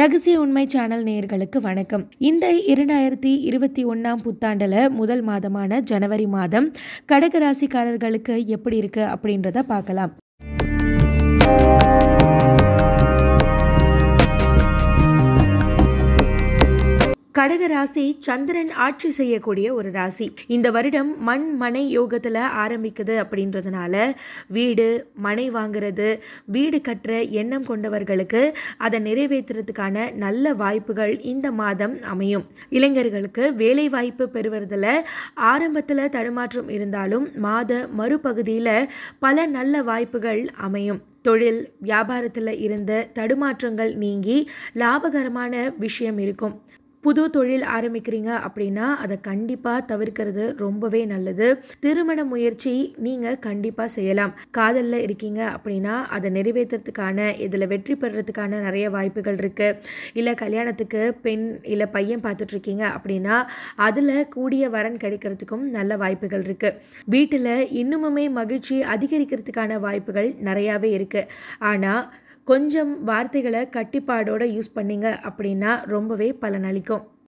ரகசிய உண்மை சேனல் நேயர்களுக்கு வணக்கம் இந்த இரண்டாயிரத்தி இருபத்தி ஒன்றாம் புத்தாண்டில் முதல் மாதமான ஜனவரி மாதம் கடக ராசிக்காரர்களுக்கு எப்படி இருக்குது அப்படின்றத பார்க்கலாம் கடக ராசி சந்திரன் ஆட்சி செய்யக்கூடிய ஒரு ராசி இந்த வருடம் மண் மனை யோகத்தில் ஆரம்பிக்குது அப்படின்றதுனால வீடு மனை வாங்கிறது வீடு கட்டுற எண்ணம் கொண்டவர்களுக்கு அதை நிறைவேற்றுறதுக்கான நல்ல வாய்ப்புகள் இந்த மாதம் அமையும் இளைஞர்களுக்கு வேலை வாய்ப்பு பெறுவதில் ஆரம்பத்தில் தடுமாற்றம் இருந்தாலும் மாத மறுபகுதியில் பல நல்ல வாய்ப்புகள் அமையும் தொழில் வியாபாரத்தில் இருந்த தடுமாற்றங்கள் நீங்கி லாபகரமான விஷயம் இருக்கும் புது தொழில் ஆரம்பிக்கிறீங்க அப்படின்னா அதை கண்டிப்பாக தவிர்க்கிறது ரொம்பவே நல்லது திருமண முயற்சி நீங்கள் கண்டிப்பாக செய்யலாம் காதலில் இருக்கீங்க அப்படின்னா அதை நிறைவேற்றுறதுக்கான இதில் வெற்றி பெறுறதுக்கான நிறைய வாய்ப்புகள் இருக்குது இல்லை கல்யாணத்துக்கு பெண் இல்லை பையன் பார்த்துட்ருக்கீங்க அப்படின்னா அதில் கூடிய வரன் கிடைக்கிறதுக்கும் நல்ல வாய்ப்புகள் இருக்குது வீட்டில் இன்னுமுமே மகிழ்ச்சி அதிகரிக்கிறதுக்கான வாய்ப்புகள் நிறையாவே இருக்குது ஆனால் கொஞ்சம் வார்த்தைகளை கட்டிப்பாடோடு யூஸ் பண்ணிங்க அப்படின்னா ரொம்பவே பலனளிக்கும்